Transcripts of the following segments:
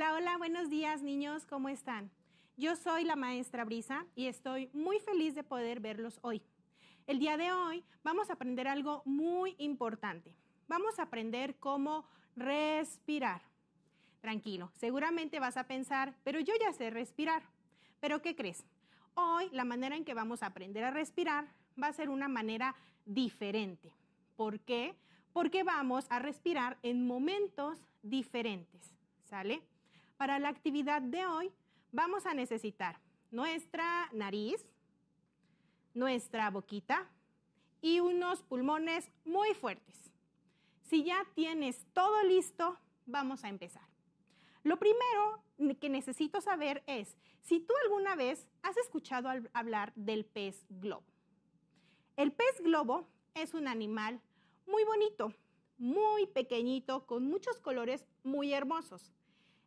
Hola, hola, buenos días niños, ¿cómo están? Yo soy la maestra Brisa y estoy muy feliz de poder verlos hoy. El día de hoy vamos a aprender algo muy importante. Vamos a aprender cómo respirar. Tranquilo, seguramente vas a pensar, pero yo ya sé respirar. Pero ¿qué crees? Hoy la manera en que vamos a aprender a respirar va a ser una manera diferente. ¿Por qué? Porque vamos a respirar en momentos diferentes. ¿Sale? Para la actividad de hoy vamos a necesitar nuestra nariz, nuestra boquita y unos pulmones muy fuertes. Si ya tienes todo listo, vamos a empezar. Lo primero que necesito saber es si tú alguna vez has escuchado hablar del pez globo. El pez globo es un animal muy bonito, muy pequeñito, con muchos colores muy hermosos.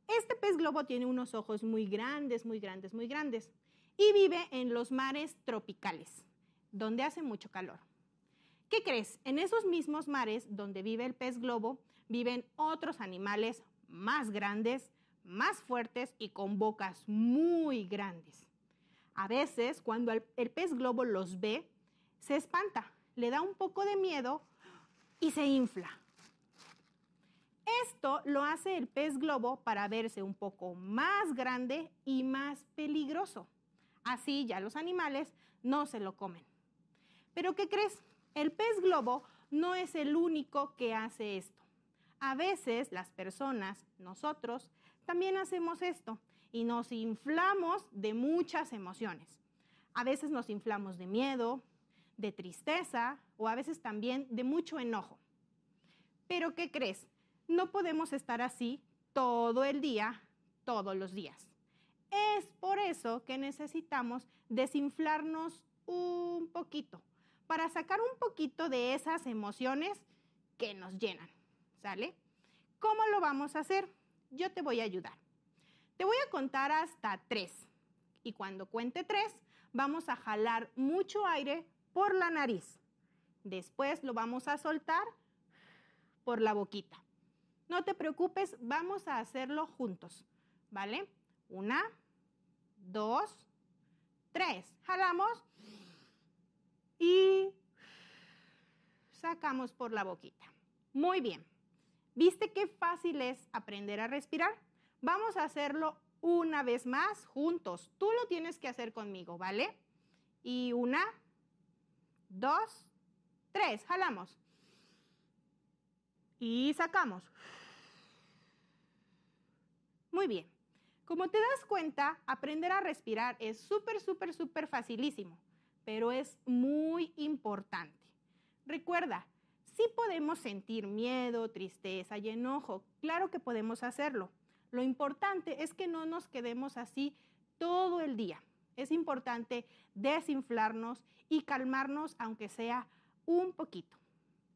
Este pez globo tiene unos ojos muy grandes, muy grandes, muy grandes y vive en los mares tropicales, donde hace mucho calor. ¿Qué crees? En esos mismos mares donde vive el pez globo, viven otros animales más grandes, más fuertes y con bocas muy grandes. A veces, cuando el pez globo los ve, se espanta, le da un poco de miedo y se infla. Esto lo hace el pez globo para verse un poco más grande y más peligroso. Así ya los animales no se lo comen. Pero ¿qué crees? El pez globo no es el único que hace esto. A veces las personas, nosotros, también hacemos esto y nos inflamos de muchas emociones. A veces nos inflamos de miedo, de tristeza o a veces también de mucho enojo. Pero ¿qué crees? No podemos estar así todo el día, todos los días. Es por eso que necesitamos desinflarnos un poquito, para sacar un poquito de esas emociones que nos llenan. ¿Sale? ¿Cómo lo vamos a hacer? Yo te voy a ayudar. Te voy a contar hasta tres. Y cuando cuente tres, vamos a jalar mucho aire por la nariz. Después lo vamos a soltar por la boquita. No te preocupes, vamos a hacerlo juntos, ¿vale? Una, dos, tres. Jalamos y sacamos por la boquita. Muy bien. ¿Viste qué fácil es aprender a respirar? Vamos a hacerlo una vez más juntos. Tú lo tienes que hacer conmigo, ¿vale? Y una, dos, tres. Jalamos y sacamos. Muy bien. Como te das cuenta, aprender a respirar es súper, súper, súper facilísimo, pero es muy importante. Recuerda, si podemos sentir miedo, tristeza y enojo, claro que podemos hacerlo. Lo importante es que no nos quedemos así todo el día. Es importante desinflarnos y calmarnos, aunque sea un poquito.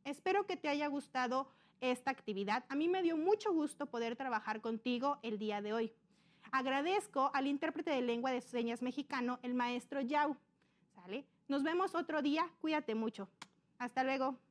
Espero que te haya gustado esta actividad. A mí me dio mucho gusto poder trabajar contigo el día de hoy. Agradezco al intérprete de lengua de señas mexicano, el maestro Yau. ¿Sale? Nos vemos otro día. Cuídate mucho. Hasta luego.